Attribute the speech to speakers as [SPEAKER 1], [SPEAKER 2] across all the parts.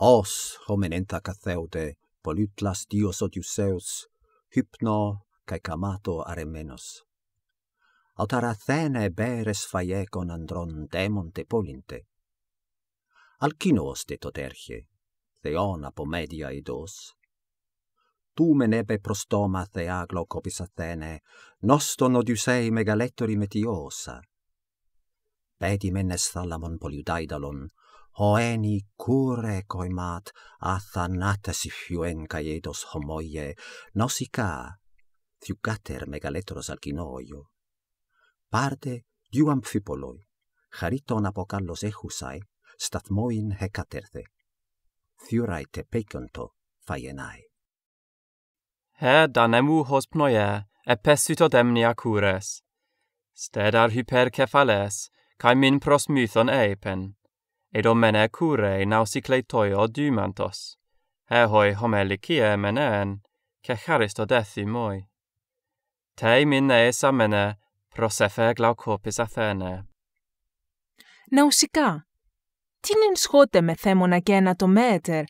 [SPEAKER 1] Os homen enta catheude, polutlas dios Odysseus, hypno cae camato aremenos. Autar Athene beres faiegon andron demon de polinte. Alcinos de toterche, theon apomedia idos. Tu ebe prostoma theaglo copis Athene, noston odiusei megalettori metiosa. Pedimen est thalamon poliudaidalon, hoeni cure coi mat athanatas ifuen caedos homoie nosica thiucater megaletros alcinoio parte diu amphipoloi chariton apocallos echusai stathmoin hecaterthe thiurai te peconto faienai
[SPEAKER 2] he danemu hos pnoia epesito demnia cures sted ar hypercephales kai min prosmython epen Εδώ mene kure nausiklei toio dymantos. Ehoi homelikie meneen, ke charisto dethi moi. Tei minne esamene prosefe glaukopis athene.
[SPEAKER 3] Ναουσικά. Τι νυν σχότε με θέμονα και ένα το μέτερ,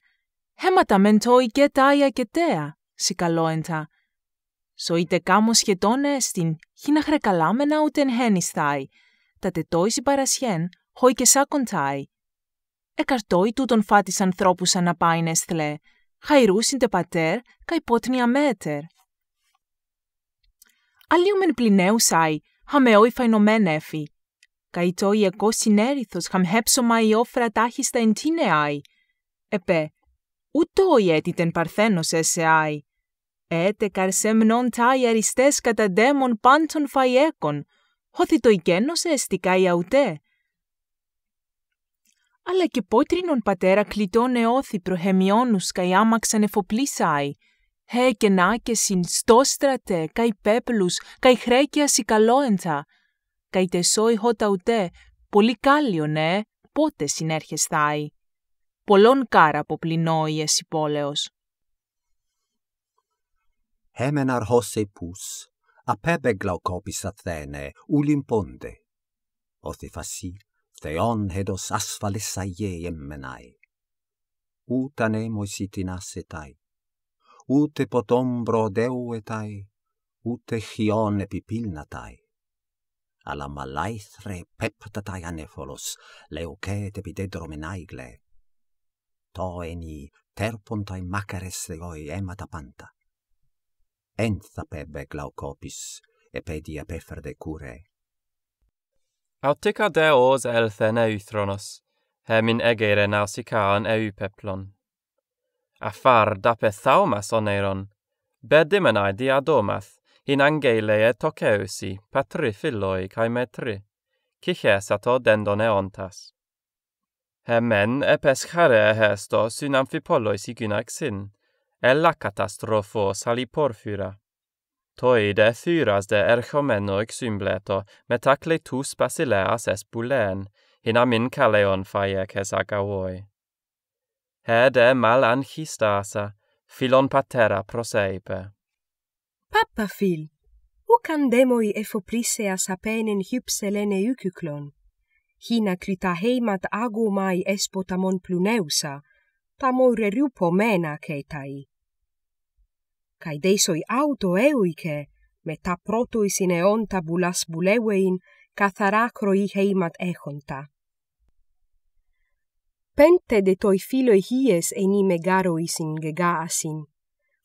[SPEAKER 3] χέματα μεν τόι και τάια και τέα, σικαλόεντα. Σοίτε κάμω σχετώνε στην χίνα χρεκαλάμενα ούτε εν χένισθαι, τα τετόις η παρασχέν, χόι και σάκοντάι εκαρτόι τούτον φάτης να πάει θλέ, ναι, χαϊρούσιν τε πατέρ, καϊπότνια μέτερ. Αλλίουμεν πληνέουσαι, χαμεώι χαμεόι φαϊνομέν έφη. Καί εκό συνέριθο, συνέριθος χαμχέψωμα η όφρα τάχιστα εν τίνε αι. Επέ, ούτω οι έτητεν παρθένος εσαι αι. Έτε καρσέμνον τάι αριστές κατά ντέμον πάντων φαϊέκον, Χωθητοικένο το εστικά ιαουτέ, αλλά και πότρινον πατέρα κλειτών εώθη προχεμιώνους καί άμαξαν εφοπλίσαι. Χε και στόστρατε, καί πέπλους, καί χρέκια ε, η Καί τεσόι χώτα ουτέ, πολύ κάλλιονε πότε συνέρχεσθαι. Πολλών κάρα η εσύ Ήμεναρ
[SPEAKER 1] Έμεναρ χώσε πούς, απέμπε Αθένε, ούλην φασί. Θεόνχεδος ασφαλισαγέ εμμενάει. Ούταν έμωση την ετάει, ούτε ποτόν ετάει, ούτε χιόν επιπύλναταει. Αλλά μαλάιθρε πέπτατάει ανέφολος, λεουκέτ επιδέντρομενάει γλέ. Το ένι τέρπονται μάκαρες θεόι αίματα πάντα. Εν θα πέμπε γλαουκόπης, επέδι απέφερδε κούρε,
[SPEAKER 2] Autica deos elthen eithronos, hemin egeire nausicaan eu peplon. A far dape thaumas oneiron, bedim yn aedi a domath, hyn angeileu e tokeusi, patry cae metry, cyches ato Hemen e pescare e hesto sy'n amfipoloi sy'n gynnaig sy'n, e lacatastrofo sali porfyra toi de thyras de erchomeno exumbleto, metacli tus basileas es bulen, hina amin caleon faiec es agavoi. He de mal anchistasa, filon patera proseipe.
[SPEAKER 4] Pappa fil, u candemoi efo priseas apenen hypselene ucuclon, hina crita heimat agumai espotamon pluneusa, tamore rupo mena cetai. καί deisoi auto τα μετά πρώτοις συνεώντα βουλάς βουλεύειν, καθαρά κροή χέιματ έχοντα. Πέντε δε τοι φίλοι γίες ενί μεγάροισιν γεγάασιν,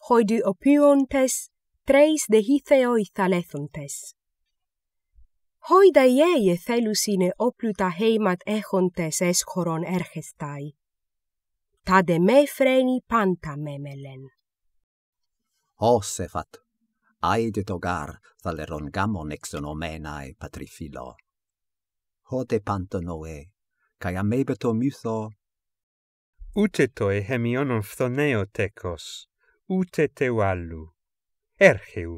[SPEAKER 4] χοι δι οποίον τρεις δε χίθεοι θαλέθοντες. Χοι δε θέλουσινε θέλουσιν όπλουτα χέιματ έχοντες έσχορον ἐρχεσται, Τα δε με φρένει πάντα με μέμελεν.
[SPEAKER 1] osefat oh, aide togar valeron gamon exonomenae patrifilo hote panto noe kai amebeto
[SPEAKER 5] mytho ute toi hemion on phthoneo tekos ute te wallu ergeu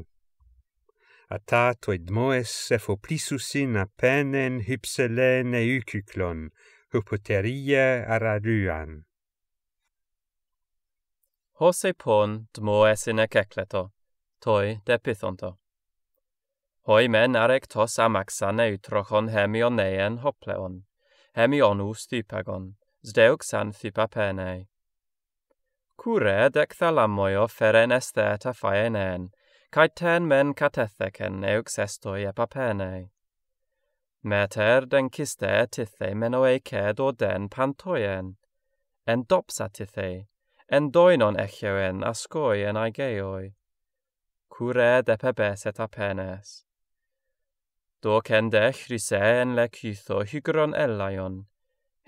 [SPEAKER 5] ata toi dmoes se fo plisusin a penen hypselene eukyklon hypoterie araruan
[SPEAKER 2] Hose pon dmo es in ecleto, toi de pithonto. Hoi men arectos amaxane utrochon hemioneen hopleon, hemion us zdeuxan zdeuc san thypa Cure dec thalamoio feren este et faeneen, cae ten men catetheken eux estoi epa Meter den tithe tithae menoe ced o den pantoien, en dopsa en doinon echeuen ascoi en aigeoi, cure depebes et apenes. Do cendech rise en lecytho hygron elaion,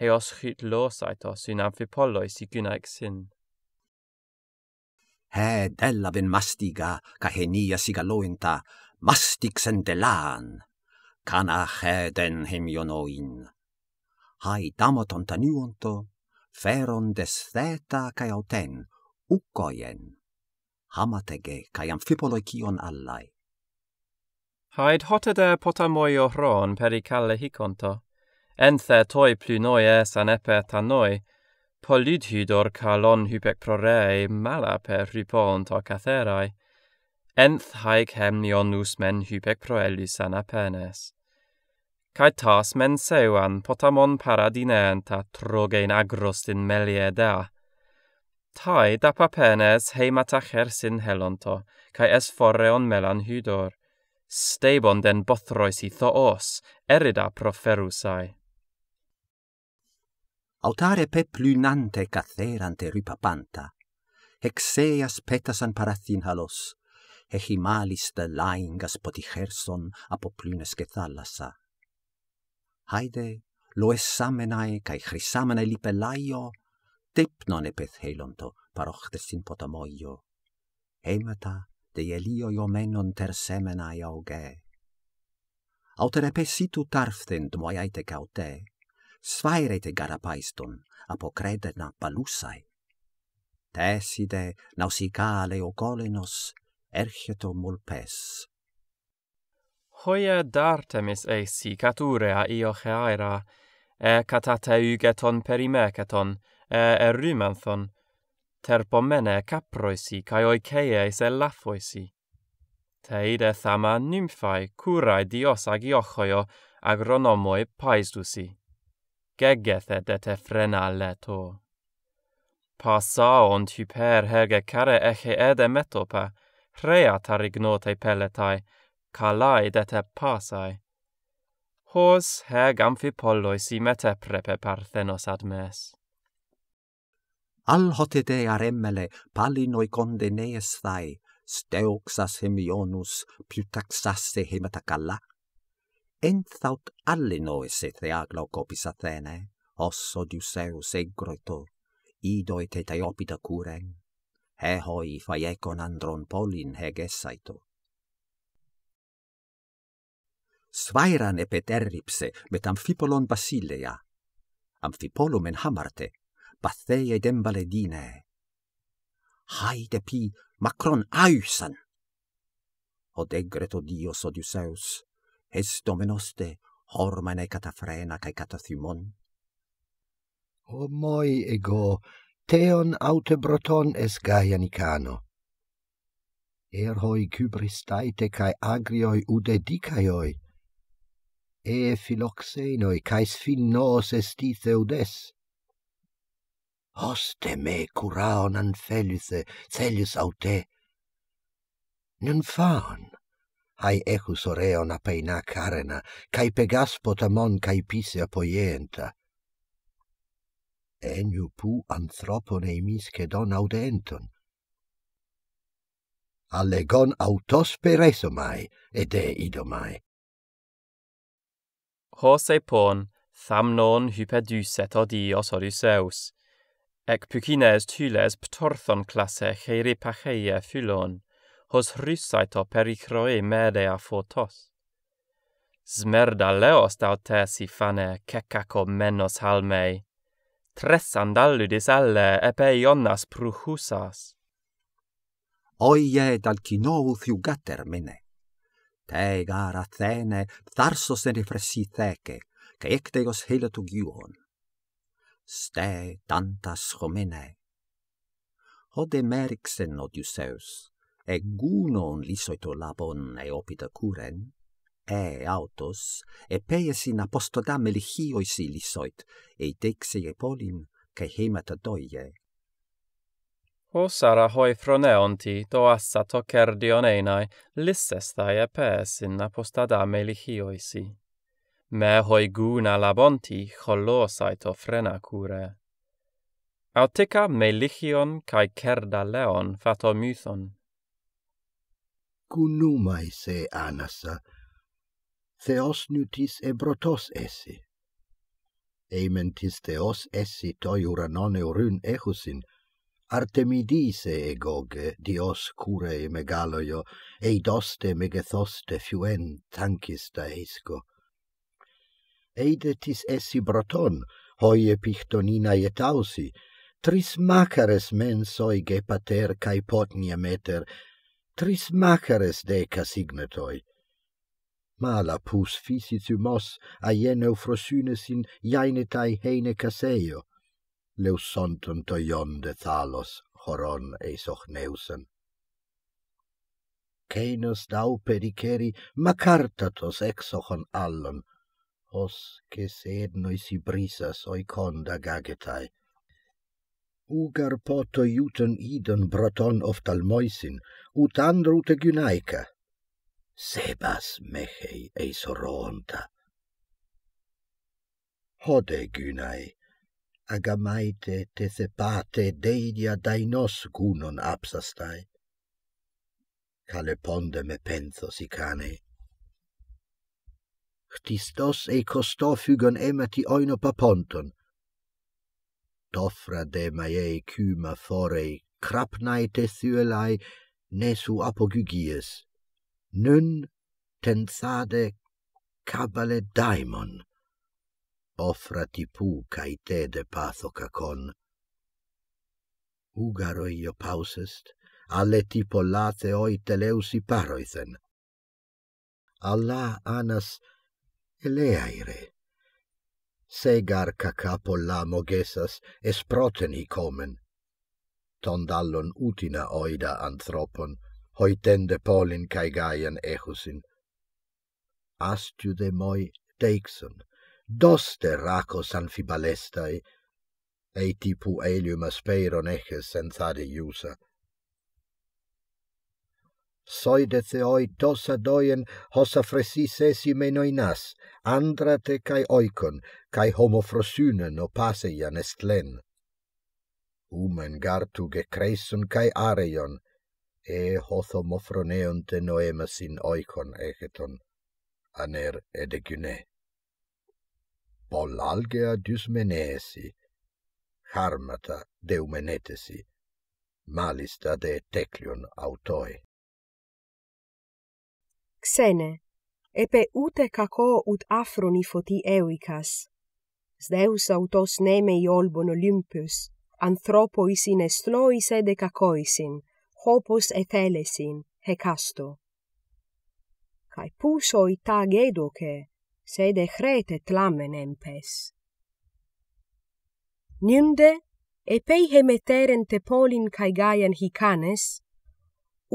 [SPEAKER 2] heos chyt los aetos un amphipolois i gynnaig sin.
[SPEAKER 6] He,
[SPEAKER 1] della fin mastiga, ca he nia siga loenta, mastig sen delan, cana he den hemion Hai damoton ta feron destheta cae auten, ucoien, hamatege cae amphipoloicion allai.
[SPEAKER 2] Haid hotede potamoi ohron pericale hiconto, enthe toi plu noies an epe ta noi, polydhydor calon prorei mala per rupon to catherai, enth haic men hypec proelis anapenes cae tas men seuan potamon paradinenta trogein agrostin melie da. Tai da papenes heimata chersin helonto, cae es foreon melan hydor. Stebon den bothroisi thoos erida proferusai.
[SPEAKER 1] Autare pe plunante catherante rupapanta, hexeas petasan parathin halos, hechimalis de laingas potichersson apoplunes gethalasa. thalasa haide, loessamenae cae chrysamenae lipelaio, depnon epeth helonto parochtes sin potamoio, emata de elio yo menon semenae auge. Auter epesitu tarften dmoi aite caute, svairete garapaiston apocredena palusai. Tesside nausicale o ercheto erchetum mulpes
[SPEAKER 2] hoia dartemis eisi cature a io heaira, e catate ugeton perimeceton, e erumenthon, terpomene caproisi, cae oiceis e lafoisi. Teide thama nymphae, curae dios ag iochoio, agronomoi paisdusi. Gegethe dete frena leto. Passaon hyper hege care ehe ede metopa, rea tarignotei peletai, calae dete pasae. Hos heg amphipolloi si mete prepe parthenos ad mes. Al hotede ar emmele palinoi conde
[SPEAKER 1] thai, steuxas hemionus ionus, putaxasse him at Enthaut allinoi se copis Athene, os odiuseus egroitur, idoi te teopida curen, hehoi faecon andron polin hegesaito. Sveiran epeterripse met amphipolon basilea. Amphipolum hamarte, bathee edembale dine. Haide pi macron aeusan! Od egret o dios odiuseus, es domenoste hormane catafrena cae catathimon.
[SPEAKER 6] O moi ego, teon aute broton es gaia nicano. Er cae agrioi ude e filoxeno e cais fil nos est theudes hoste me curaon an felice aute. nun fan hai echus oreon apeina carena cae pegas potamon cae pisea poienta eniu pu anthropon eimis che don audenton allegon autos peresomai ed e idomai
[SPEAKER 2] hose pon thamnon hypeduset odios odiseus, ec pucines tules ptorthon classe cheiri fulon, phylon, hos rysaito perichroi medea photos. Smerda leos dautesi fane cecaco menos halmei, tres andallidis alle epei onnas pruhusas.
[SPEAKER 1] Oie dalcinou fiugater menet te gar athene tharsos en refresi theke ke ektegos hele to gyuon ste tantas chomene ho de merixen o e gunon lisoito labon e opita curen e autos e peiesin apostodam elichioisi lisoit e teixi e polim ke hemata doie
[SPEAKER 2] O sara hoi froneonti to assa to cerdion einae lisses dae e pes me lichioisi. Me hoi guna labonti cholosae to frena cure. Autica me lichion cae cerda leon fato
[SPEAKER 6] se anasa, theos nutis e brotos esi. Eimentis theos esi to uranone urun ehusin, Artemidise egoge dios cure megaloio eidoste megethoste fuen tankista esco. Eidetis essi broton, hoie pichtonina etausi, tris macares mensoi ge pater cae potnia meter, tris macares deca signetoi. Mala pus fisicumos aien eufrosynesin jainetai heine caseio, leusonton to ion de thalos horon esoch neusen. Cainus dau periceri macartatos exochon allon, os cesed noisi brisas oiconda gagetai. Ugar poto iuten idon broton oftalmoisin, ut andrute gynaica. Sebas mechei eis oronta. Hode gynai agamaite te sepate deidia dainos gunon apsastai. Kale ponde me penthos si Ctistos e costo fugon emati oino paponton. Tofra de maiei cuma forei, crapnai te thuelai, ne su apogugies. Nun tenzade cabale daimon ofra ti pu cae de patho kakon. Ugaro io pausest, alle ti polate oi teleusi paroithen. Alla anas eleaire. Segar cacapo la mogesas es proteni comen. Tondallon utina oida anthropon, hoitende polin cae gaian ehusin. Astiude moi deixon, Doste racos anfibalestae, eti pu elium aspeiron eches enthade iusa. Soidete oi tosa doien, hos afresis esi menoinas, andrate ca oikon, ca homofrosunen opaseian estlen. Umen gartu gecresun ca areion, e hoth homofroneunt enoemas in oikon egeton, aner edegune pol algea dysmenesi, harmata deumenetesi, malista de teclion autoi.
[SPEAKER 4] Xene, epe ute caco ut afroni foti euicas, sdeus autos nemei olbon olympus, in estloise sede cacoisin, hopos etelesin, hecasto. Cae pusoi tag edoce, sed ecrete tlamen empes. Nynde, e pei hemeteren te polin cae gaian hicanes,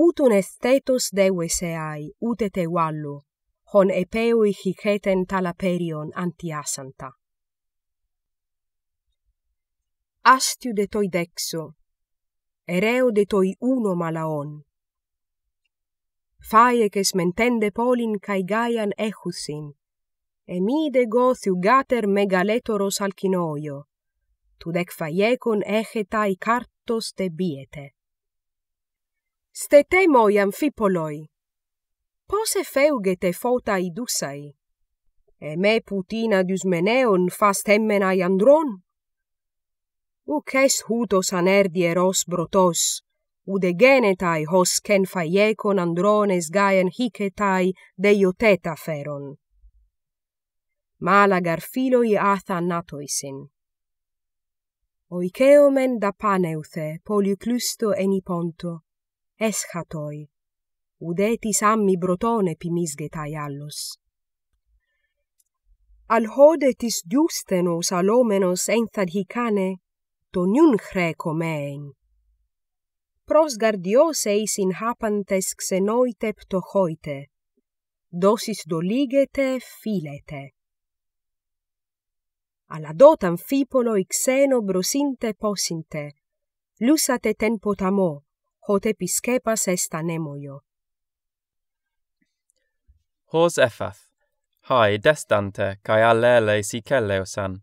[SPEAKER 4] ut un estetos deue seai, ut wallu, hon e peui hiceten tala antiasanta. Astiu de toi dexo, ereo de toi uno malaon, faie ces mentende polin cae gaian ehusin, e mi de go thugater megaletoros alcinoio. tudec faiecon egetai cartos de biete. Stete moi amfipoloi. Pose feugete fota idusai. E me putina diusmeneon fast emmenai andron? Uc est hutos anerdi eros brotos, ude genetai hos cen faiecon andrones sgaen hicetai deiotetaferon. feron malagar filoi atha natoisin. Oikeomen da paneuthe polyclusto eniponto, eschatoi, udetis ammi brotone pimisgetai allos. Al tis alomenos enthad hicane, toniun chreco meen. Pros gardios eis in hapantes xenoite ptochoite, dosis doligete filete alla dotam fipolo ixeno brusinte posinte lusate tempo tamo hote episcepas est anemoio
[SPEAKER 2] hos effaf hai destante kai allele si kelleosan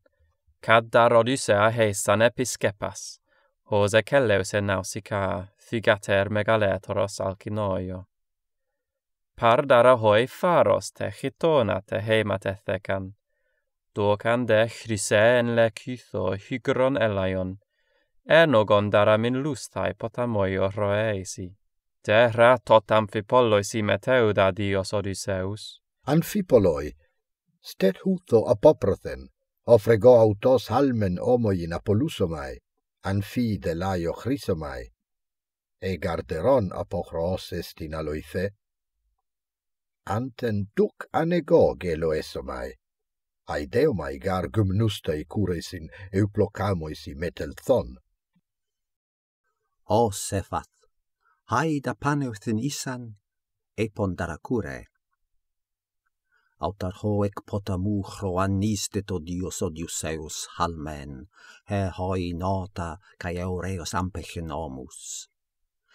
[SPEAKER 2] kad dar odysea heisan episkepas hos ekelleos en nausica figater megaletoros alcinoio. par dara hoi faros te chitonate heimat ethecan Do de chrysae en le cytho hygron elaion, enogon dar amin potamoi o terra De ra tot amphipolloi si meteud a dios Odysseus.
[SPEAKER 6] Amphipolloi, stet apoprothen, o frego autos halmen homoi in apolusomae, an fi de laio chrysomai, e garderon apochroos est in aloithe, anten duc anego gelo ai deo mai gar gumnusta i cures in euplocamois i metel thon. O sefat, hai da
[SPEAKER 1] paneuth isan, epon dara cure. Autar ho ec potamu chroan nistet o dios o halmen, he hoi nota cae eureus ampechen omus.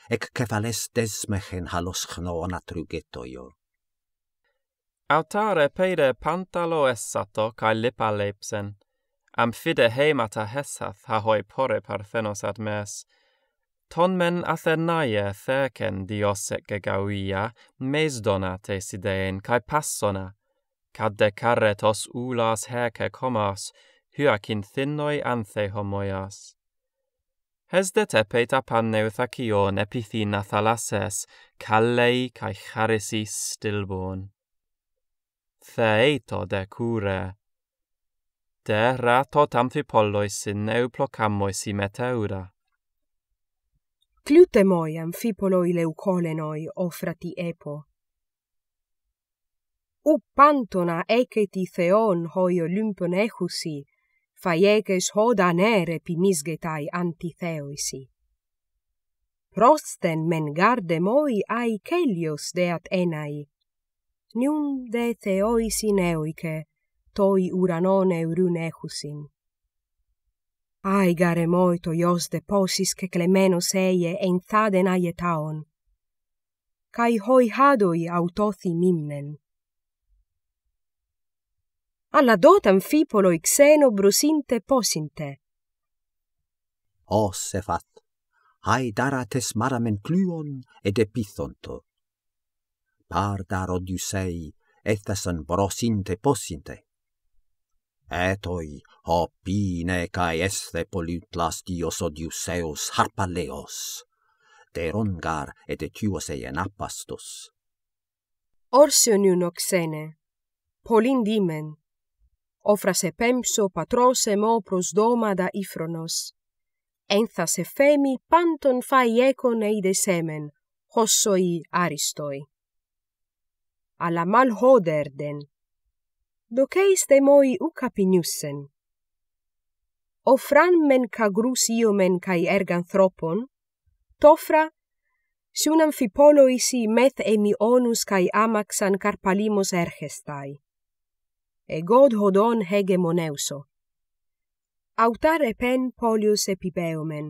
[SPEAKER 1] Ec cefales desmechen halos chnoon atrugetoio.
[SPEAKER 2] Autare peide pantalo essato ca lipa leipsen, am fide heimata hesath ha hoi pore parthenos ad mes, ton men athenae therken diosec gegauia mes donate sideen cae passona, cad de carretos ulas herce comas, hyacin thinnoi anthe homoias. Hes de te peta panneuth epithina thalases, callei cae charisi stilbon feito de cure. De rato tamfi polois in eu plocamois i meteura.
[SPEAKER 4] Clute moiam epo. U pantona eceti theon hoi olympon ehusi, fai eces hoda nere pimisgetai antitheoisi. Prosten men garde moi ai celios deat enai, nium de theoi sineoike toi uranon eurun ecusin. ai gare moito ios de posis che clemeno seie en thaden aietaon kai hoi hadoi autothi mimmen alla dotam fipolo ixeno brusinte posinte
[SPEAKER 1] os se fat hai darates maramen cluon et epithonto πάρταρο Οδυσσέοι έθεσαν προσύντε πόσύντε. Έτοι, ε, ο πίνε καί έσθε πολυπλαστίος Οδυσσέος χαρπαλέος, τερόγγαρ ετετίωσε ενάπαστος.
[SPEAKER 4] Όρσιον ιουνο ξένε, πολλήν δίμεν, όφρασε πέμψο πατρός εμό προς δώματα ύφρονος. Ένθασε φέμι πάντων φαϊ έκονε είδε σέμεν, χωσοϊ άριστοι. ala mal hoderden. Doceis de moi u capinussen. men ca iomen cae ergan tofra, sunam un amphipolo isi met emi onus cae amaxan carpalimos ergestai. E god hodon hege moneuso. Autar epen pen polios epibeomen,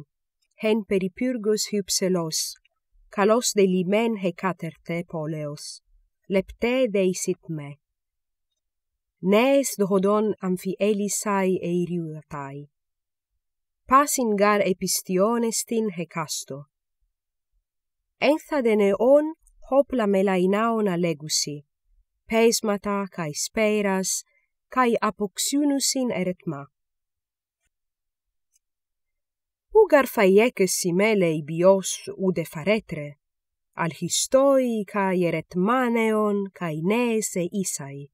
[SPEAKER 4] hen peripyrgos hypselos, calos de limen hecaterte poleos lepte deisit me. Nees dohodon amfi elisai eiriudatai. gar epistiones tin hecasto. Entha de neon hopla melainaona legusi, peismata cae speras, cae apoxiunusin eret ma. Ugar faiecesi mele ibios ude faretre, al histoi ca eret maneon ca inese isai.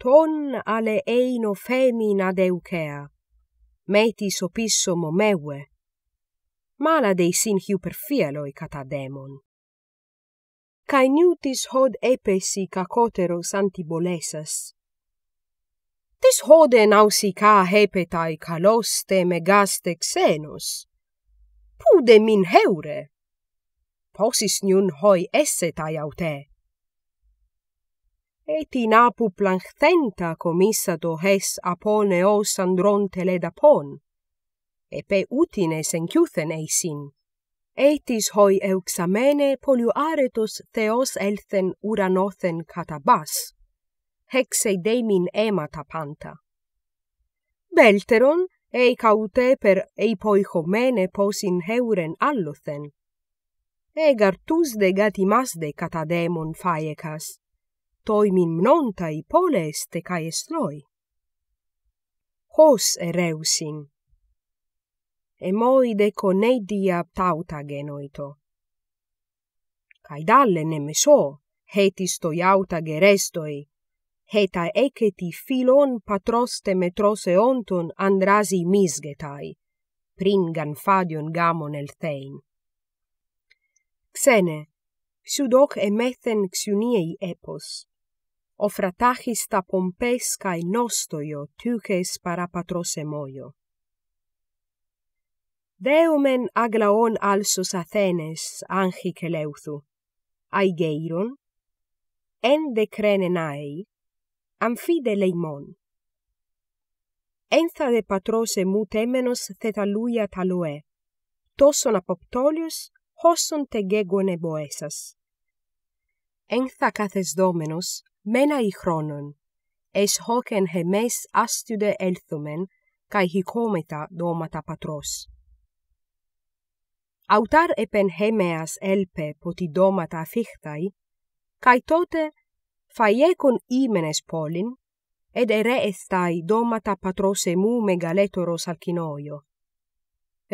[SPEAKER 4] Ton ale eino femina deucea, metis opisso momeue, mala dei sin hiu per fieloi cata demon. Cae nutis hod epesi cacoteros antibolesas, Tis hode nausi ca hepetai caloste megaste xenos. Pude min heure, Πόσις νιούν χοί τα ἐ Έτι άπου πλανχθέντα κομίσατο χες από ως ανδρών τελεδαπών. Επέ ούτινες εγκιούθεν εισιν. Έτις χοί ευξαμένε άρετος θεός έλθεν ουρανόθεν κατά μπάς. Χεξεϊδέμιν αίματα πάντα. ει εικαουτέ περ ειποϊχομένε πόσιν χέουρεν άλλοθεν. egar tus de gatimas de catademon faecas, toi min mnontai poles te caestloi. Hos ereusin. Emoide deco ne dia tauta genoito. Cai dalle nemme so, hetis toi gerestoi, heta eceti filon patroste metrose onton andrasi misgetai, pringan fadion gamon el thein. Ξένε, pseudoc εμέθεν xuniei έπος, Ο φρατάχης τα πομπές καί νόστοιο τύχες παραπατρός εμοιο Δέομεν αγλαόν άλσος Αθένες άγχη λεουθου Αιγέιρον, εν δε κρένεν αεί, αμφίδε λεημόν. Εν θα δε πατρός εμού τέμενος θεταλούια ταλουέ, τόσον αποπτόλιος hosun te gegone boesas. Engtha kathes domenus, mena i chronon, es hocen hemes astude elthumen, kai hicometa domata patros. Autar epen hemeas elpe poti domata fichtai, kai tote faiecon imenes polin, ed ere estai domata patrose mu megaletoros alcinoio.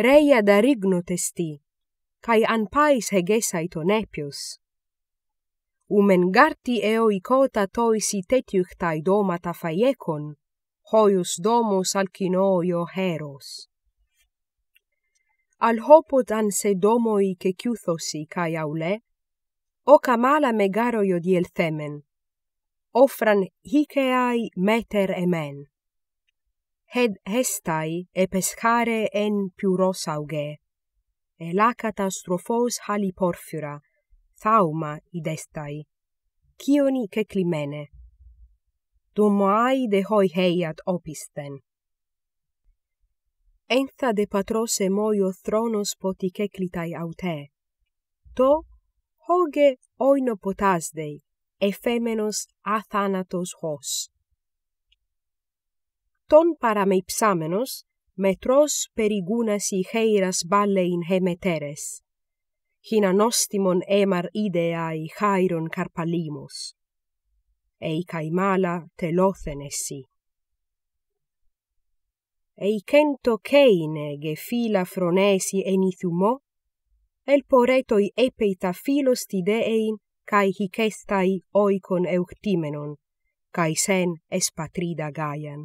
[SPEAKER 4] Reia da rignotesti, cae an pais hegesae ton epius. Umen garti eo icota toisi tetiuchtai domata faiecon, hoius domus alcinoio heros. Al hopot an se domoi che ciuthosi cae aule, oca mala megaroio di el ofran hiceai meter emen. Hed estai e pescare en piuros e la catastrophos hali porphyra thauma idestai kioni ke klimene to de hoi heiat opisten enta de patrose moio thronos poti ke klitai to hoge oino potas dei e femenos a hos ton para psamenos metros per iguna heiras balle in hemeteres hina nostimon emar ideai hairon carpalimus ei kai telothenesi ei kento keine ge fila fronesi enithumo el poreto i epeita filos ti deein kai hikestai oikon euktimenon kai sen espatrida gaian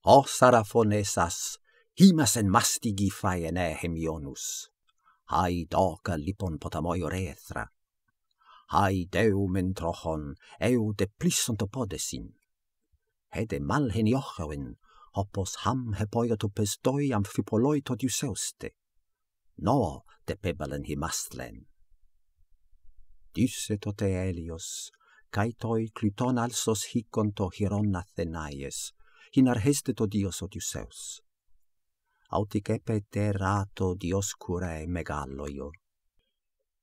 [SPEAKER 1] ασαραφωνέσας, σήμασεν μάστιγοι φαενέ χεμιόνους. Χάι δόκα λοιπόν ποταμόι ρέθρα. Χάι δέου μεν τρόχον, έου δε πλήσον το πόδεσιν. Έδε μάλ χενιόχαουεν, όπως χαμ χεπόια του πεστόι αμφιπολόι το διουσέωστε. Νό δε πέμπαλεν χυμάστλεν. Δύσε τότε έλιος, καί τόι κλειτών άλσος χίκον το χειρόν Αθενάιες, in to dios odius seus. Autic epe terato dios curae megalloio.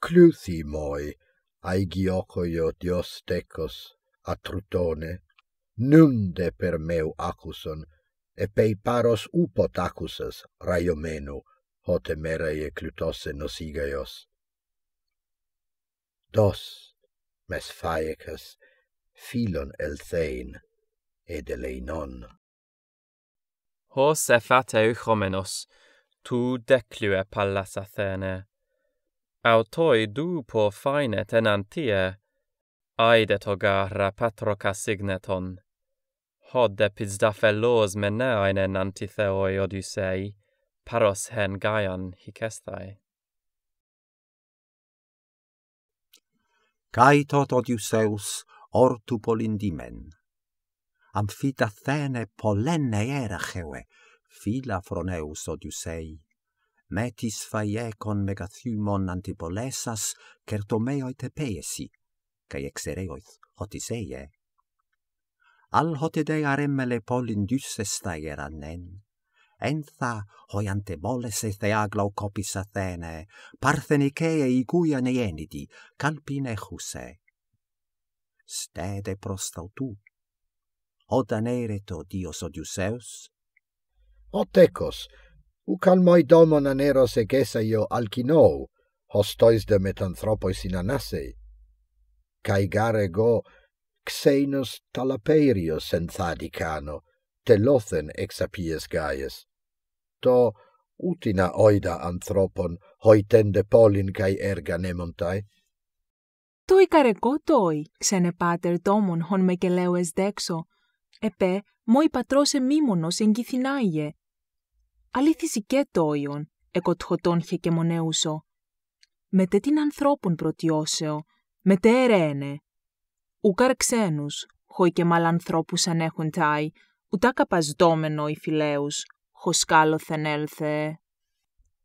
[SPEAKER 6] Cluthi moi, aigiocoio dios tecos, atrutone, nunde per meu acuson, e pei paros upot acusas, raiomenu, hote e clutose nosigaios. Dos, mes faecas, filon el thein, ed eleinon
[SPEAKER 2] hos fate uchomenos, tu declue pallas Athene. Autoi du po faine tenantie, aidet hogarra patroca signeton. Hod epiz da fellos meneainen antitheoi odysei, paros hen gaian hicestai.
[SPEAKER 1] Caetot odiuseus ortu polindimen. am fyd a thene polennei erach ewe, fila froneus odiusei. Metis faiecon megathymon antipolesas certomeoi tepeesi, cae exereoith hotiseie. Al hotidei aremmele polin dysestai erannen, entha hoi antemoles e theaglau copis Athene, parthenicee i e guian eienidi, calpin echuse. Stede
[SPEAKER 6] prostautu, όταν έρετο ο Δίος Διούσεος, Ο τέκος, ουκαν δόμον ανέρος εγέσαιο αλκινόου, τόις δε μετανθρώποι συνανάσαι. Καί γάρ εγώ ξένος ταλαπέριος εν θάδικανο, τελόθεν τελώθεν εξ γάιες. Το ούτινα οίδα ανθρώπων, χοιτέντε πόλιν καί έργα νέμονται;
[SPEAKER 3] Το ικαρεκό τόι, ξενε πάτερ τόμον χον με κελέου εσδέξω, επέ μόι πατρός μήμονος εγκυθινάγε. Αλήθηση και το όιον, εκοτχωτών χε και μονέουσο. Μετε την ανθρώπων πρωτιώσεω, μετε ερένε. Ουκαρ ξένους, χοι και μαλ ανθρώπους αν έχουν τάι, ουτά καπαζδόμενο οι φιλέους, χοσκάλωθεν έλθε.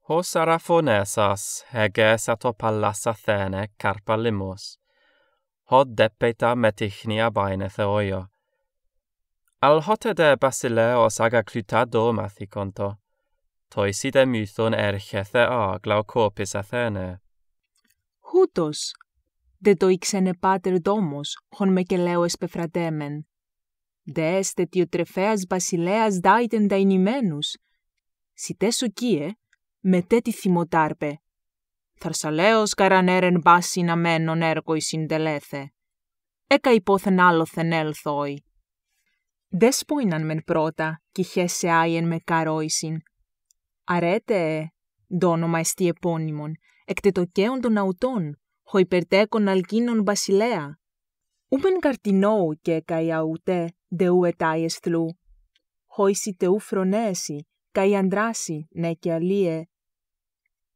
[SPEAKER 2] Ο σα, εγέσα το παλάσα θένε καρπαλίμος. Ο δεπέτα με τυχνία βάινε θεόιο. Alhote de basileos ag acclutado mathiconto, toisi de mython erchethe a glaucopis athene.
[SPEAKER 3] Hútos, δε το ήξενε πάτερ δόμος, χον με κελαίο εσπεφρατέμεν. Δε έστε τι ο τρεφέας βασιλέας δάιτεν τα ενημένους. Σιτέ σου με τέτοι τη θυμοτάρπε. Θαρσαλέος καρανέρεν πάσιν αμένον έργο εις συντελέθε. Έκα υπόθεν άλλοθεν έλθόι Δε poinan μεν πρώτα, κι χέσε άιεν με καρόισιν. Αρέτε, το όνομα εστί επώνυμον, εκτετοκαίων των αουτών, χω υπερτέκον αλκίνων βασιλέα. Ουμεν καρτινόου και καί αούτε, ου ετάιες θλού. Χω εισι τεού φρονέεσι, καί αντράσι, ναι και αλίε.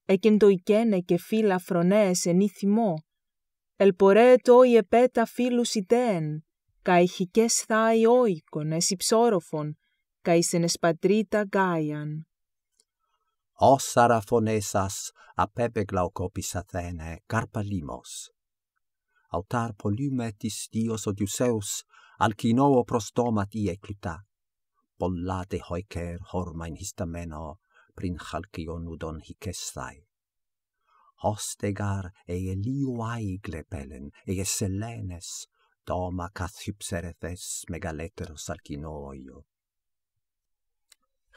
[SPEAKER 3] Έκεν το οικένε και φίλα φρονέες εν ηθιμό. Ελπορέ το η επέτα φίλου ητέεν καηχικές θα όικονες υψόροφων, καησενες πατρίτα γάιαν.
[SPEAKER 1] Όσαρα φωνέσας αθένε, καρπαλίμος. Αυτάρ πολύμε της Δίος Οδυσσέους, αλκινόο προς προστόματι εκλυτά. Πολλά δε χοικέρ χόρμαιν χισταμένο, πριν χαλκιόν ουδόν χικέσθαι. Εε άιγλε εελίου ει εσελένες, toma cathypserethes megaleteros alcinoio.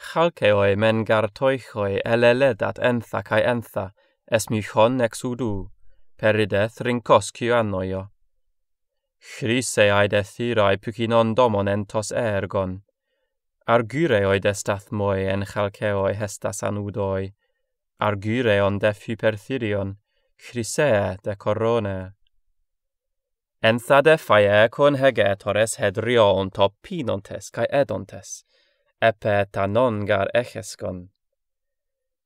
[SPEAKER 2] Chalceoi men gar toichoi eleled at entha cae entha, es mi chon nec perideth rincos cio annoio. Chrise aide thirae pucinon domon entos ergon. Argyre oed estath en chalceoi hestas anudoi. Argyre on def hyperthirion, chrisee de coronae. En thade fae hegetores hed to pinontes cae edontes, epe ta non gar echescon.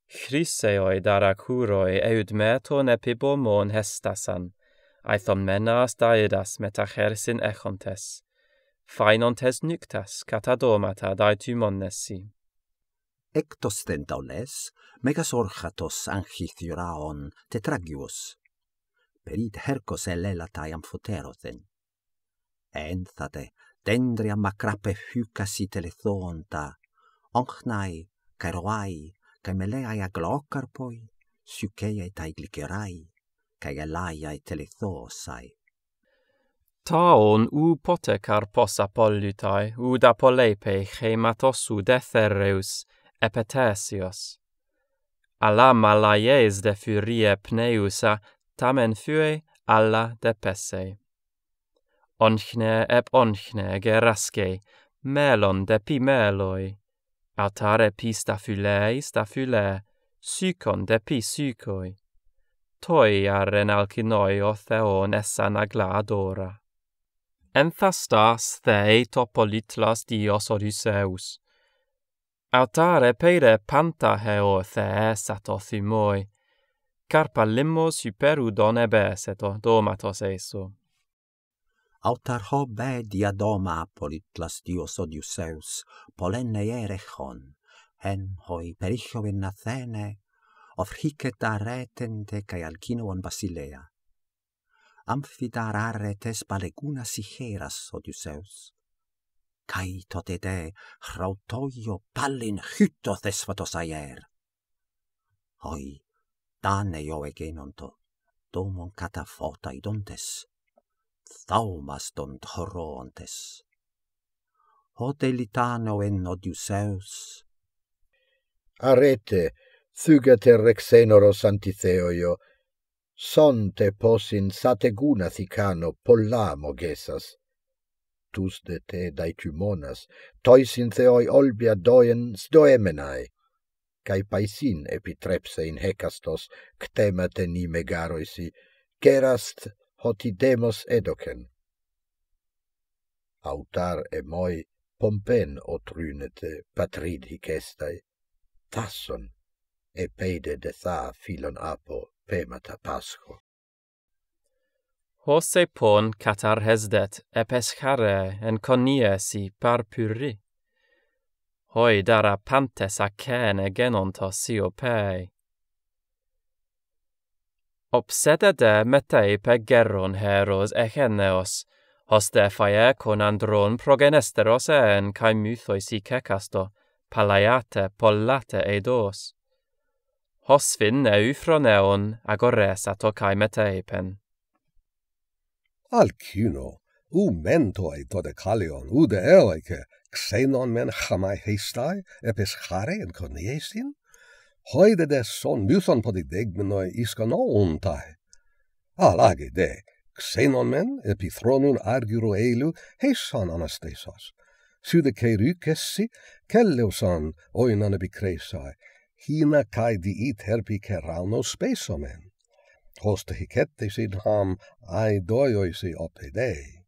[SPEAKER 2] Chryseoi dara curoi eud meton epibomon hestasan, aethon menas daedas metachersin echontes, fainontes nyctas catadomata daetumonesi. Ectos tentaules, megas orchatos angithiraon
[SPEAKER 1] tetragius, perit hercos el ela taiam foterothen. Enthate, dendria macrape fuca si telethoonta, onchnai, caeroai, cae meleae aglocarpoi, syceiae tae glicerai, cae elaeae telethoosai.
[SPEAKER 2] Taon u pote car posa pollutai, u da polepe cheimatosu epetesios. Alla malaies de furie pneusa tamen fue alla de pesse. Onchne eb onchne geraske, melon de pi meloi, autare pi stafulei stafulei, sycon de pi sycoi. Toi arren alcinoi o theon essan agla adora. Enthastas thei topolitlas dios Odysseus. Autare peire panta heo thee sat carpa lemmo super u dona beseto domato seisso autar hob
[SPEAKER 1] bae dia doma apolit lastio sodius eus polenne erechon, hon en hoi pericho in Athene, of cae alcino basilea amphitar aretes palecuna sigeras sodius eus cae tote de rautoio pallin hytto thesvatos aier hoi dane joe genonto, domon kata fota idontes, thaumas dont
[SPEAKER 6] horroontes. Hote litano en odiuseus. Arete, thugate rexenoros antiseoio, sonte posin sate guna pollamo gesas. Tus de te daicumonas, toisin theoi olbia doen sdoemenae, kai paisin epitrepse in hekastos ctemate ni megaroisi kerast hoti demos edoken autar emoi, pompen otrunete patrid hicestai tasson e pede de tha filon apo pemata pascho.
[SPEAKER 2] Hose pon catar hesdet epes chare en coniesi par pyrri hoi dara pantes acene genontos iopei. Obsedede meteipe gerron heros echeneos, hoste faecon andron progenesteros en cae mythoi i cecasto, palaiate pollate eidos. Hosfin eu froneon agores ato cae meteipen.
[SPEAKER 5] Alcino, u mentoi tode calion ude eoice, xenon men chamai heistai, epischare chare en coniesin? Hoide des son myuthon podi degmenoi iskono untai. Alagi de, xenon men, epi thronun argiro eilu, heisan anastesos. Sude ke rykessi, kelleuson oinan epi kreisai, hina kai di it herpi ke rauno spesomen. Hoste hicettis in ham, ai doioisi opedei.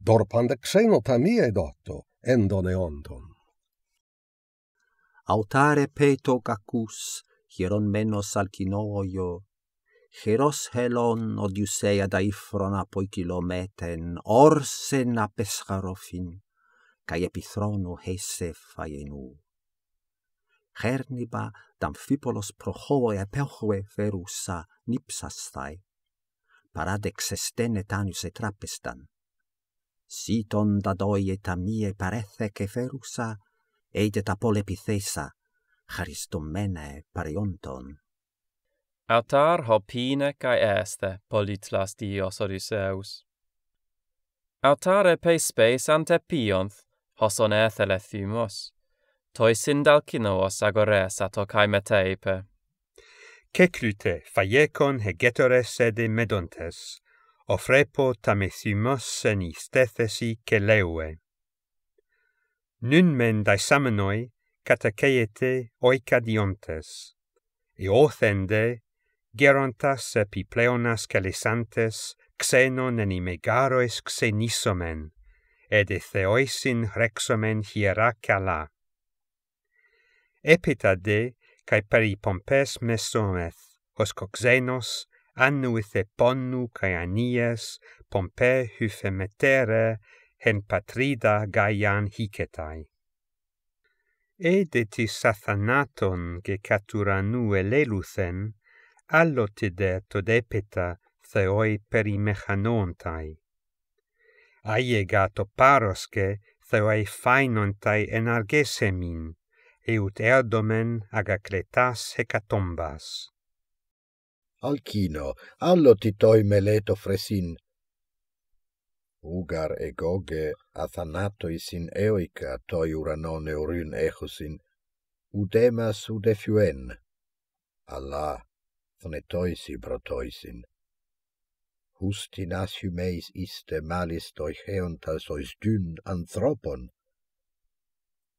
[SPEAKER 5] Dorpande xenota miei dotto, έντονε όντων.
[SPEAKER 1] Αυτάρε πέτο κακούς, μένος αλκινόγιο, χειρός χελών οδιουσέα τα ύφρονα ποικιλομέτεν, όρσεν απεσχαροφήν, καί επιθρόνου χέσε φαγενού. Χέρνιπα ταν αμφίπολος προχώε επέχουε φερούσα νύψασθαι, παράδεξε στένε τάνιουσε τράπεσταν, sit onda doi et amie parece che ferusa, eid et apol epithesa, charistum mene parionton.
[SPEAKER 2] Autar hopine cae este, politlas dios Odysseus. Autar e pe spes ante pionth, hosone ethele thymos, toi sindalcinoos
[SPEAKER 5] alcinoos agores ato caime teipe. Ceclute faiecon hegetore sede medontes, ofrepo tamesimos sen istethesi ke leue. men dae samanoi catacheete e othende gerontas epi pleonas calisantes xenon en imegaroes xenisomen, ed etheoisin rexomen hiera cala. Epita de, cae peri pompes mesometh, hos coxenos, annu ithe ponnu cae pompe hyphemetere, hen patrida gaian hicetai. E de tis sathanaton ge caturanu eleluthen, allotide tod epita theoi perimechanontai. Aie gato parosce theoi fainontai enargesemin, eut erdomen agacletas hecatombas.
[SPEAKER 6] «Αλκίνο, άλλο τι τόι μελέτο φρεσίν!» «Ουγάρ εγώγε αθανάτοισιν έωικα τόι ουρανό νεωρήν έχουσιν, ουδέμας ουδεφιουέν, αλλά θνετόισι μπροτόισιν. Χούστιν ασχημείς είστε μάλιστοι χέοντας ως δύν ανθρώπων!»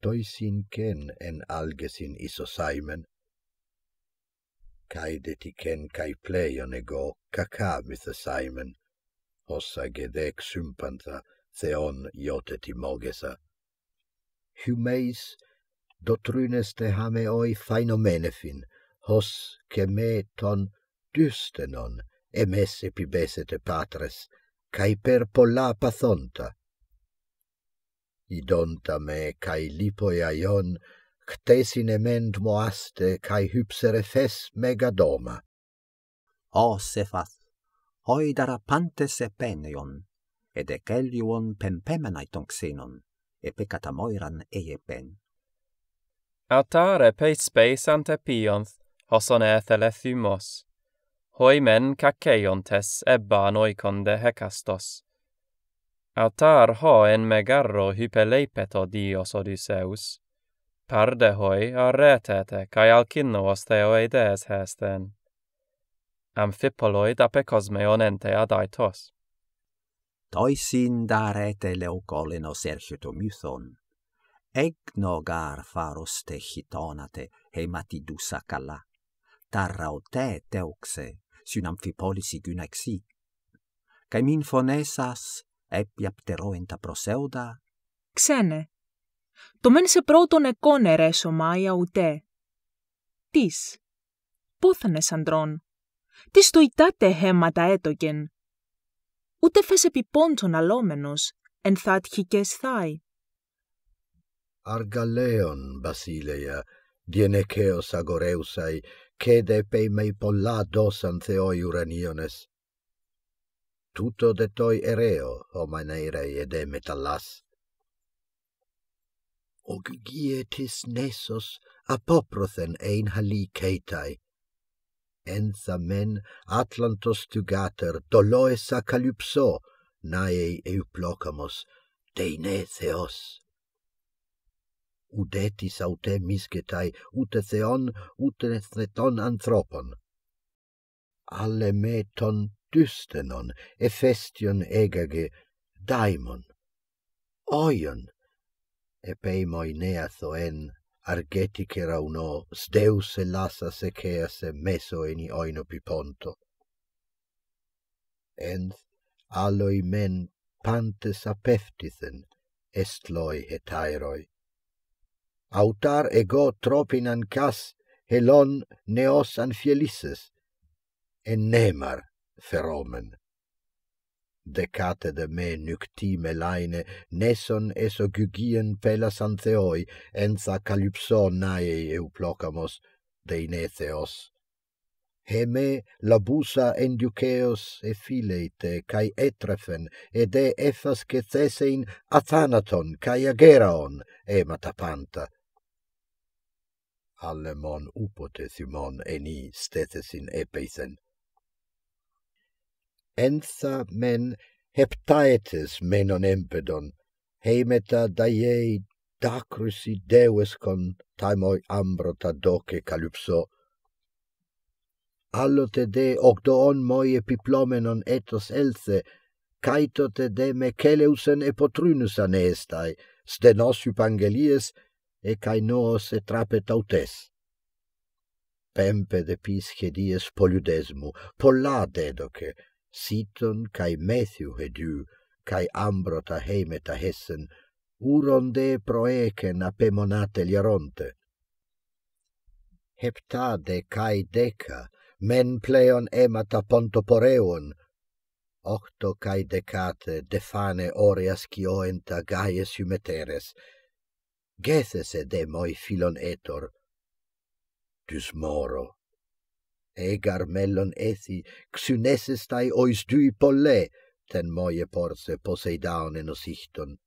[SPEAKER 6] «Τόισιν κεν εν άλγεσιν ισοσάιμεν, καί δε τι κεν καί πλέον εγώ, κακά μυθε Σάιμεν, όσα γε δε θεόν γιώτε τι μόγεσα. Χιουμέις, δοτρύνεστε τε χάμε οι φαινομένεφιν, ως και με τον δύστενον εμές επιβέσετε πάτρες, καί περ πολλά παθόντα. Ιδόντα με καί λίποι αιών, emend moaste cae hypsere fes megadoma. O
[SPEAKER 1] sefath, hoi dara epeneion, ed ecelion pempemenaiton xenon, epicata moiran eie ben.
[SPEAKER 2] Altare peis speis ante pionth, hoson ethele thumos, hoi men caceiontes ebba anoicon hecastos. Altar ho en megarro hypeleipeto dios Odysseus. Pardehoi aretete, kai retete, cae alcino osteo eides hesten. Amphipoloid ape cosme onente ad aetos.
[SPEAKER 1] Doisin darete leucolino sergito muthon. Eg faros te chitonate hematidusa matidusa cala. Tarrao te teuxe, sin amphipolisi exi. Cae min fonesas epiapteroenta proseuda,
[SPEAKER 3] Xene, Το μεν σε πρώτον εκόν ερέσωμα η ουτέ. Τις, πόθανες αντρών, τις το ητάτε έτογεν. έτοκεν. Ούτε φες πόντσον αλόμενος, εν θα θάι.
[SPEAKER 6] Αργαλέον, βασίλεια, διενεκαίος αγορέουσαι, δε πέιμαι πολλά δώσαν θεόι ουρανίονες. Τούτο δε τόι όμα ομανέιραι εδέ μεταλλάς og γίε της νέσος απόπροθεν ειν χαλικέται. Ένθα μεν άτλαντος του γάτερ, το λόεσα καλυψώ, ναε ευπλόκαμος, τεινε Θεός. Ουδέ αυτέ αουτέ μίσκεται, ούτε Θεόν, ούτε εθνετών ανθρώπων. Αλλά με τον δύστενον, εφέστιον έγαγε, δάιμον, όιον, επέιμοηνέαθο εν αργέτη και ραουνό, λάσα σε σε μέσο ἐνι οίνο πιπόντο. Ενθ άλλοι μεν πάντες απέφτηθεν, εστλόι ετάιροι. Αυτάρ εγώ τρόπιν κας, ελών νεός ανφιελίσσες, εν νέμαρ φερόμεν. decate de me nuctime melaine, neson esogugien gygien pelas antheoi, calypso nae euplocamos, deinetheos. He Heme labusa enduceos e fileite, cae etrefen, ed e effas che athanaton, cae ageraon, e matapanta. Alemon upote Simon eni stethesin epeithen. ένθα men heptaetes menon empedon, hemeta daiei dacrusi deuescon taimoi ambrota doce calypso. Allote de octoon moi epiplomenon etos else, caitote de meceleusen epotrunusan estai, stenos hypangelies, e cainoos tautes autes. de pis χεδίες poliudesmu, πολλά δέδοκε, Siton cae METHIU hedu, cae AMBROTA HEMETA hessen, uron de proecen apemonate lieronte. Heptade cae deca, men pleon emata pontoporeon, octo cae decate defane oreas cioenta gaes humeteres, gethese de moi filon etor, dus moro. Εγαρ μέλλον έθι, ξυνέσαισται οις δύοι πολλέ, τεν μόιε πόρσε ποσεϊδάων εν οσίχτων.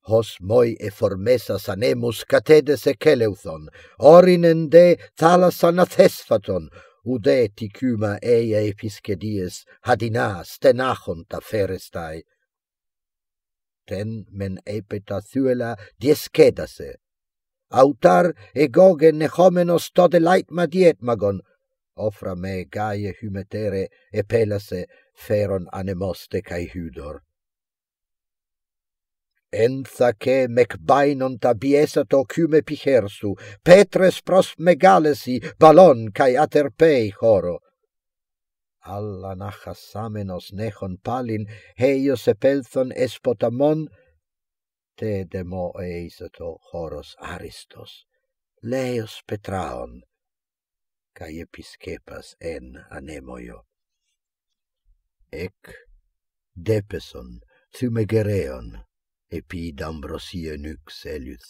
[SPEAKER 6] Ως μόι εφορμέσας ανέμους κατέδες εκέλεουθον, όρινεν δε θάλασσαν αθέσφατον, ουδέ τη κύμα έια επισκεδίες, αδεινά στενάχον τα φέρεσταί. Τεν μεν έπετα θύελα διεσκέδασε, autar egoge nechomenos tode leitmadiet magon, ofra me gaie hymetere e pelase feron anemoste cae hydor. Ενθακέ μεκβάινον τα πιέσα το κιούμε πιχέρσου, πέτρες προς μεγάλεση, βαλών καί ατερπέι χώρο. Αλλά να χασάμενος νέχον πάλιν, χέιος επέλθον εσποταμόν, τε δεμό είσατο χώρος άριστος, λέος πετράων, καί επισκέπας εν ανέμοιο. Εκ δέπεσον θυ επί δαμπροσίε νυξ έλυθ.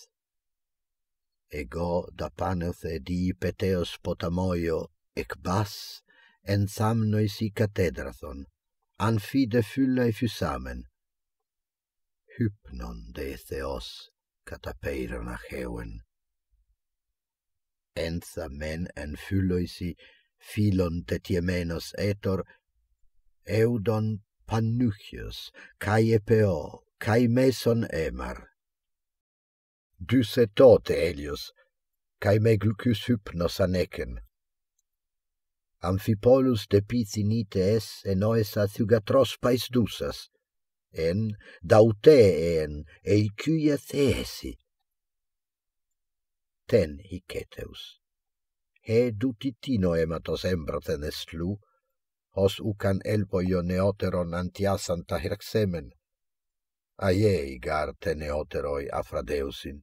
[SPEAKER 6] Εγώ δαπάνωθε δι πετέος ποταμόιο, εκ μπας, εν θάμνοις η κατέδραθον, αν φίδε φύλλα εφυσάμεν, hypnon de theos catapeiron acheuen. Enza men en fylloisi filon tetiemenos etor, eudon pannuchios, cae epeo, cae meson emar. Duse tote Elius, cae me glucus hypnos anecen. Amphipolus de es, enoes athiugatros pais dusas, εν, dauteen, eikya θέση. Τεν ικέτεους. Ε τίνο αίματος έμπρωθεν εσλού, ως ουκαν έλποιο νεότερον αντιάσαν τα χερξέμεν. Αιέι γάρ τε νεότεροι αφραδέουσιν.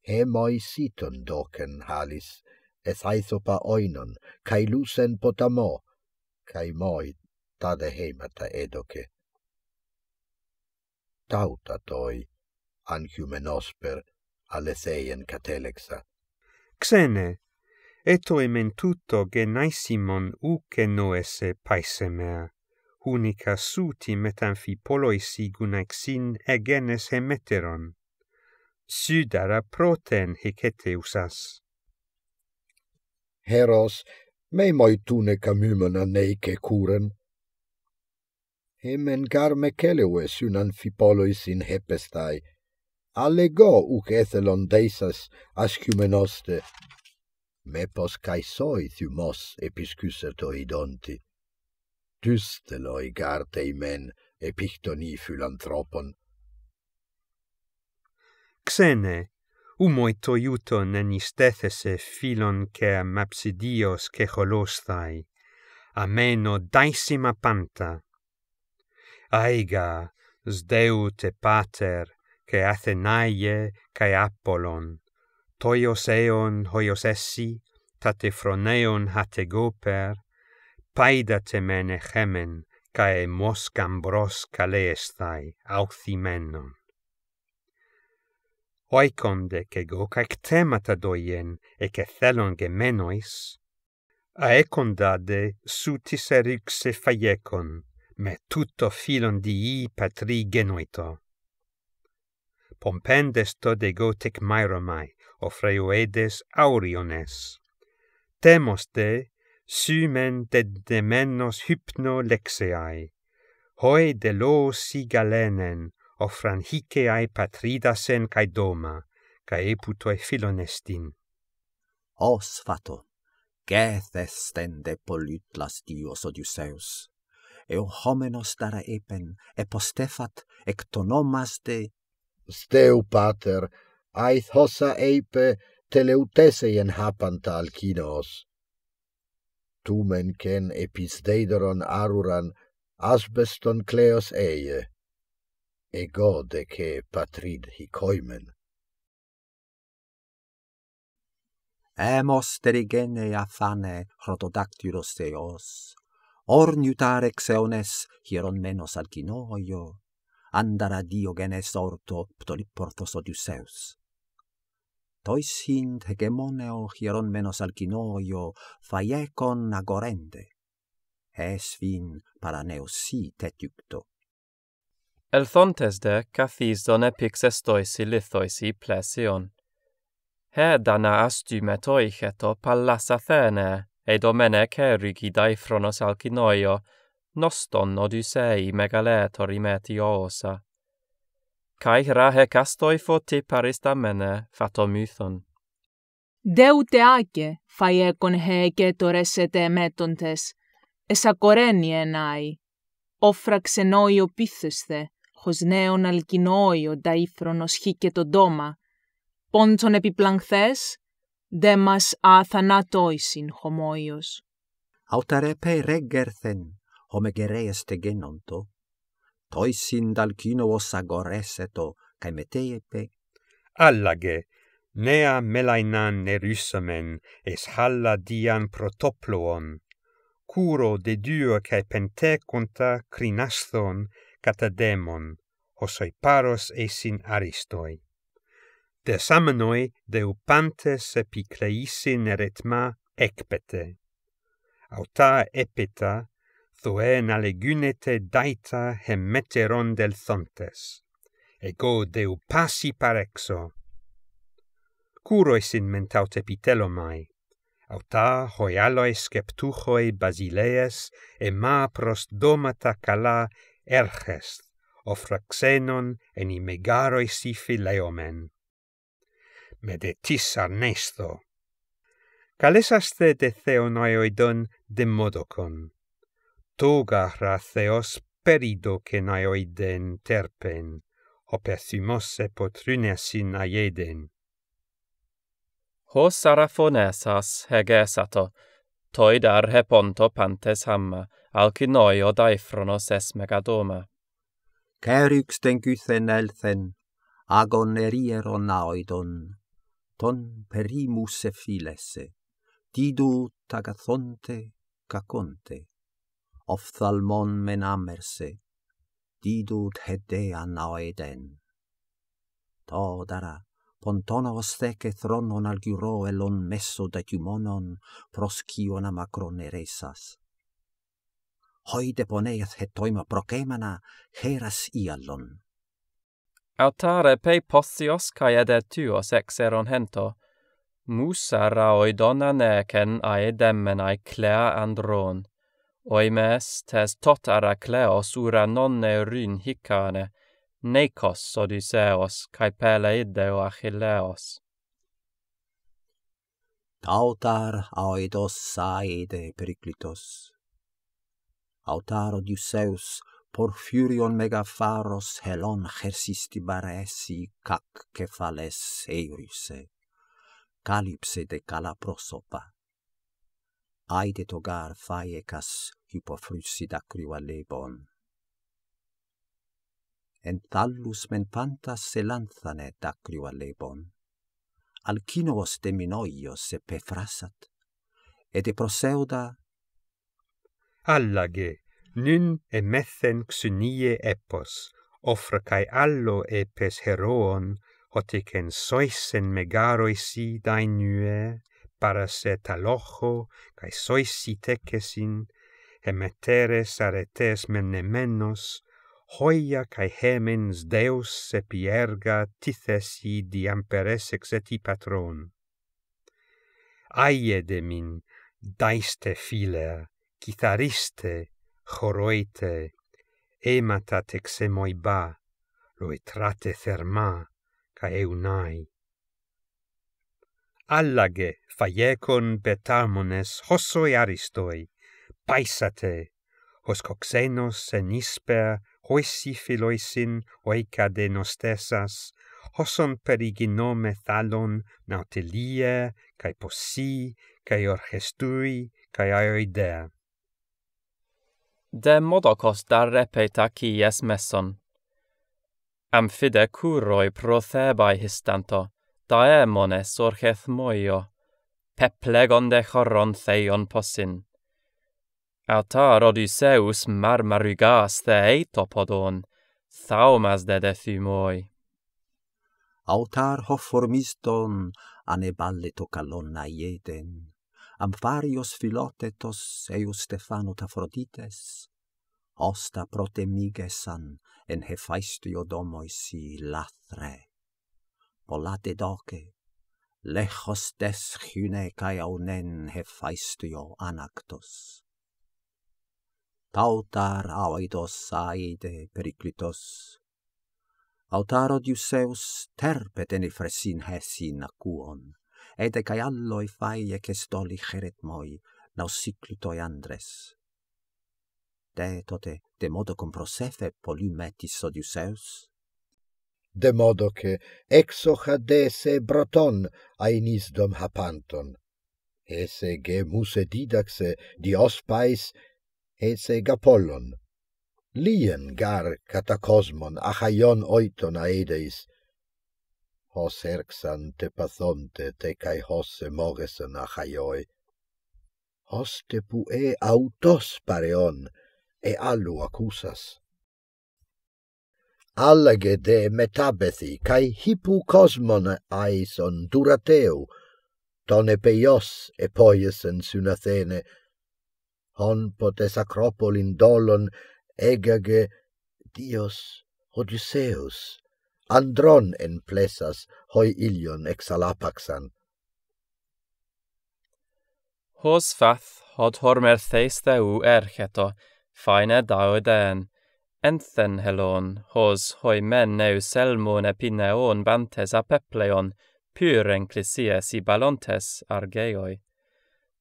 [SPEAKER 6] Ε μοησίτον δόκεν χάλις, εθάιθοπα όινον, καηλούσεν ποταμό, καὶ μοι τάδε χέματα έδωκε. tauta toi an humenos per
[SPEAKER 5] alethein catelexa. Xene, eto emen tuto genaisimon uke noese paesemea, unica suti metamfi poloisi gunaixin egenes hemeteron. Sydara proten heceteusas.
[SPEAKER 6] Heros, me moitune camumena neice curen, εμεν γάρ με κέλεουε σύν ανθυπόλοι συν χέπεσταί. Αλεγώ ουκ έθελον δέσας ασχιουμενώστε. Μέπως καί σόι θυμός επισκούσε το ειδόντι. Τουστελο η γάρτε ημέν επίχτονί
[SPEAKER 5] φιλανθρώπων. Ξένε, ουμοι το ιούτον εν ιστέθεσε φίλον και αμαψιδίος και χολόσθαι. Αμένο δάισιμα πάντα. aiga zdeu te pater che athenaie kai apollon toios eon hoios essi tate froneon hate goper paida te mene chemen cae mos cambros caleestai authi mennon. Oicom decego caec temata doien ece thelon gemenois, aecondade sutis erixe faiecon me tutto filon di i patri genuito. Pompendes to de gotic myromai, ofreuedes auriones. Temos de, sumen de demenos hypno lexeai, hoi de lo si galenen, ofran hiceai patridasen cae doma, cae eputoe filonestin. Os fato, geth estende
[SPEAKER 1] polytlas dios odiuseus. εωχόμενος τάρα είπεν,
[SPEAKER 6] εποστέφατ εκ τον όμαστε. Στέου πάτερ, αιθ είπε, τελεουτέσαι εν χάπαντα αλκίνος. Τούμεν κεν επίς άρουραν, ασβεστον κλέος έγε. Εγώ δε και πατρίν χικόιμεν.
[SPEAKER 1] Έμος τεριγένε αθάνε χρωτοδάκτυρος θεός, orniutarex eones hieron menos alcinoio, andara diogenes orto ptolip odius odiuseus. Tois hint hegemoneo hieron menos alcinoio faiecon agorende, es fin para neus si tetiucto.
[SPEAKER 2] Elthontes de cathis don epix estois i lithois plesion. He dana astiumet oiceto pallas Athenae, Εδώ μενε κέρι γιδάι φρόνος αλκινόιο, νόστον οδυσέι μεγαλέτορ ημέτι όσα. Καί ράχε καστόι φωτή παρίστα μενε φατομύθον.
[SPEAKER 3] Δε ούτε άκε, φαϊ έκον χέ και τορέσετε εμέτοντες, εσακορένι ενάι. Όφρα εσακορενι πιθεσθε χως νέον αλκινόιο δαϊ φρόνος χί και Πόντσον Demas mas a homoios.
[SPEAKER 1] Autare pe regerthen, home gereis te genonto, tois
[SPEAKER 5] in agoreseto, cae meteepe. pe. Allage, nea melainan erysamen, es halla dian protoploon, curo de duo cae pentecunta crinasthon catademon, hosoi paros esin aristoi. Desamanoi amnoi deupantes epicleisin eretma ecpete. Auta epita, thoen alegunete daita hemeteron del thontes. Ego deu passi par exo. mentaut epitelomai. Auta hoi aloi skeptuchoi basileas e ma prost domata cala erchest, ofraxenon enimegaroisi phileomen medetissa nesto. Calesaste de theon aioidon demodocon. Toga ra theos perido che naioiden terpen, opethymose potrunesin aieden.
[SPEAKER 2] Hos arafonesas hegesato, toid arhe ponto pantes hamma, alci noio daifronos es megadoma.
[SPEAKER 1] Ceryx den gythen elthen, agon erieron aoidon, ton perimus e filesse, didu tagathonte caconte, of thalmon men amerse, didu thedea nao eden. dara, pontona os theke thronon al elon meso da gymonon pros kiona macron eresas. Hoi deponeeth hetoima toima prokemana heras ialon.
[SPEAKER 2] Autare pe possios kai ad tuos exeron hento. Musa raoi dona neken ae demmen clea andron. Oi mes tes totara cleos ura nonne ryn hicane, necos odiseos, cae pele iddeo achilleos. Tautar aoidos saide
[SPEAKER 1] periclitos. Autaro diuseus, porfurion megafaros helon chersisti baresi kak kephales eiruse, calipse de cala prosopa. Aide togar faecas, hypofrusi dacriua lebon. En thallus ment pantas elanthane dacriua lebon. Alcinoos de minoio se pefrasat, ete proseuda,
[SPEAKER 5] Allage! nun emethen xunie epos, ofra cae allo e heroon, hoti cen soisen megaroisi dai dainue, para se talojo, cae soisi tecesin, e metere saretes menemenos, hoia cae hemens deus se pierga tithesi diamperes ex eti patron. Aie de min, daiste filer, citariste, choroite, emata texemoi ba, loetrate therma, ca eunai. Allage, faiecon betamones hosoi aristoi, paisate, hos coxenos en isper hoisi filoisin oica de nostesas, hosom periginome thalon nautilie, cae posi, cae orgestui, cae aeidea de
[SPEAKER 2] modocos da repeta cies meson. Amfide curoi pro thebae histanto, daemone sorgeth moio, peplegon de choron theion posin. Atar Odysseus marmarugas the eitopodon, thaumas de de Altar
[SPEAKER 1] Autar hoformiston, aneballe tocalon naieden ab varios philotetos eius Stephanot Aphrodites, hosta protemigesan en hephaistio domoisi lathre. Polate doce, lechos des chune cae aunen hephaistio anactos. Tautar aoidos aide periclitos, Autaro diuseus terpet enifresin hesin acuon, ete kai alloi faie cestoli cheret moi, nau siclitoi andres. De tote, de modo com prosefe polumetis
[SPEAKER 6] odiuseus? De modo che exo hadese broton ainis dom hapanton. Ese ge muse didaxe diospais, pais, ese gapolon. Lien gar catacosmon achaion oiton aedeis, ως έρξαν τε παθόντε τε καί ως εμόγεσαν αχαιόι. Ως τε που ε αυτός παρεόν, ε άλλου ακούσας. Άλλαγε δε μετάπεθι καί χύπου κόσμον αίσον δουρατέου, τον επειός επόιεσεν συν Αθένε, ον ποτες ακρόπολιν δόλον έγαγε Διος Οδυσσέους, andron en plesas hoi ilion exalapaxan.
[SPEAKER 2] Hos fath hod hormer theis theu erch faine daoed enthen helon, hos hoi men neu selmon epine on bantes a pepleon, pyr clisies i balontes argeoi.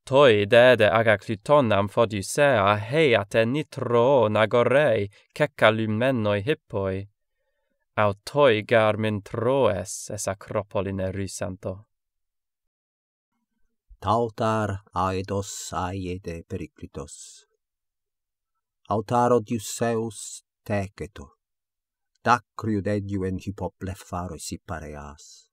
[SPEAKER 2] Toi dede aga clytonam fodiusea hei nitroon agorei, cecalum hippoi autoi garmin troes es acropoline rysanto. Tautar aedos aiede
[SPEAKER 1] periclitos. Autaro diuseus teceto. Dacriu dediu en hipoplepharo si pareas.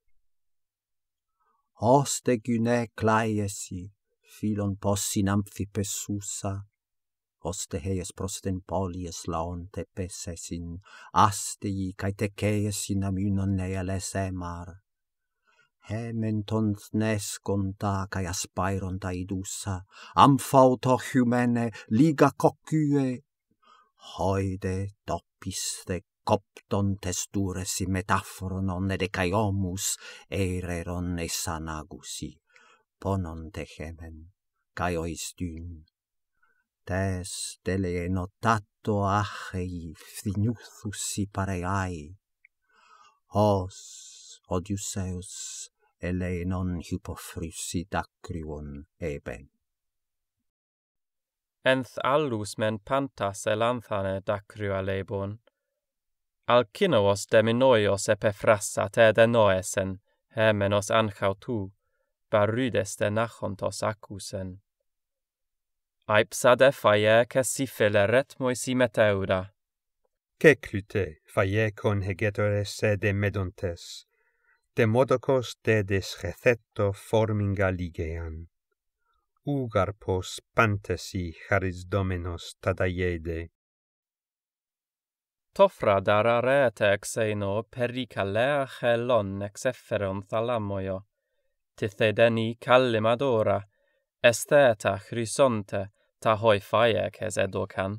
[SPEAKER 1] Hoste gynae claiesi, filon possi namphi pesusa, hoste heies prosten polies laonte pesesin, astei cae teceies in amunon neales emar. Hementont nes conta cae aspironta idusa, amfauto humene liga cocue. Hoide topiste copton testures in de ed ecae omus eireron e sanagusi, ponon te hemen, cae ois tes tele notato achei finuthus si pare ai os odiseus elenon hypophrysi eben
[SPEAKER 2] enth alus men pantas elanthane dacriva lebon alkinoos deminoios epephrasa te denoesen, noesen hemenos anchautu, barudes de nachontos acusen aipsade faie si feleret moisi meteura.
[SPEAKER 5] Che clute faie con hegetore sede medontes, de modocos de desrecetto forminga ligean. Ugar pos pantesi charis tadaiede.
[SPEAKER 2] Tofra dara reete exeino pericalea chelon ex efferon thalamoio. Tithedeni callimadora, εστέ τα χρυσόντε τα χοί φαίεκες εδώκαν,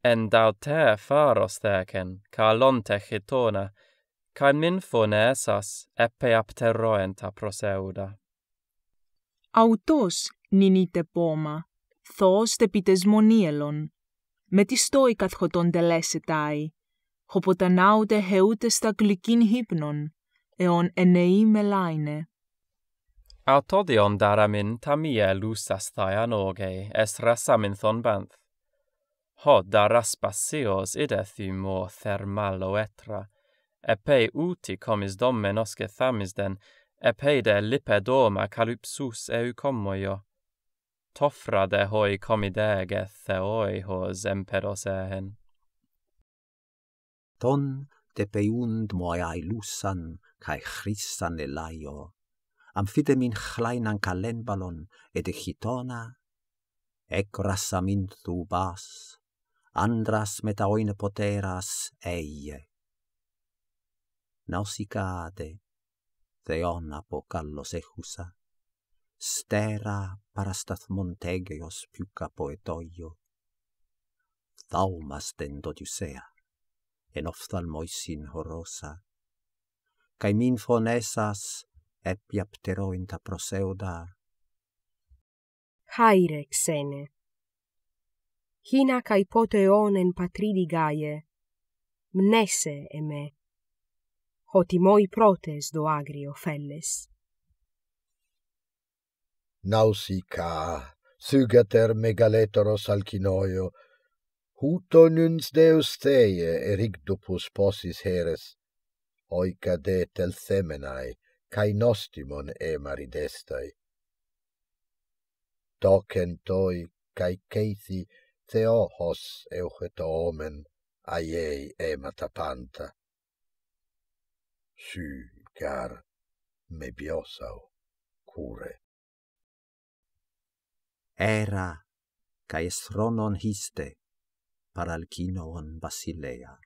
[SPEAKER 2] εν δαυτέ φάρος θέκεν καλόντε χιτώνα, καί μην φωνέ σας απτερόεν τα προσεύδα.
[SPEAKER 3] Αυτός νινείτε πόμα, θός τε πίτες μονίελον, με τη στόη καθχωτών τελέσε τάι, χωποτανάουτε χεούτε στα γλυκίν χύπνων, εον ενεή μελάινε.
[SPEAKER 2] Autodion daramin tamia lusas thai anorge es rasamin banth. Ho daras raspasios idethi mo thermalo etra, e uti comis domme osce thamis den, e pei de lipe doma calypsus eu comoio. Tofra de hoi comidege theoi hos empedos ehen.
[SPEAKER 1] Ton te peund moiae lusan, cae chrisan elaio, amfite min chlein an et e chitona, ec rasa min thubas, bas, andras meta oine poteras eie. Nausicate, theon apocallos ehusa, stera parastath montegeos piuca poetoio, thaumas den dodiusea, en ophthalmoisin horosa, cae min fonesas epia ptero in ta proseo dar.
[SPEAKER 4] Haire, Xene. Hina cae pote on patridi gaie, mnese e me, hoti protes do agrio felles.
[SPEAKER 6] Nausica, sugater megaleteros alcinoio, huto nuns deus teie erigdupus posis heres, oica de telthemenae, cae nostimon e maridestai. Tocen toi, cae ceithi, te ohos euchet omen, aiei ema tapanta. Sy, gar, me cure.
[SPEAKER 1] Era,
[SPEAKER 4] cae sronon histe, paralcinoon basilea.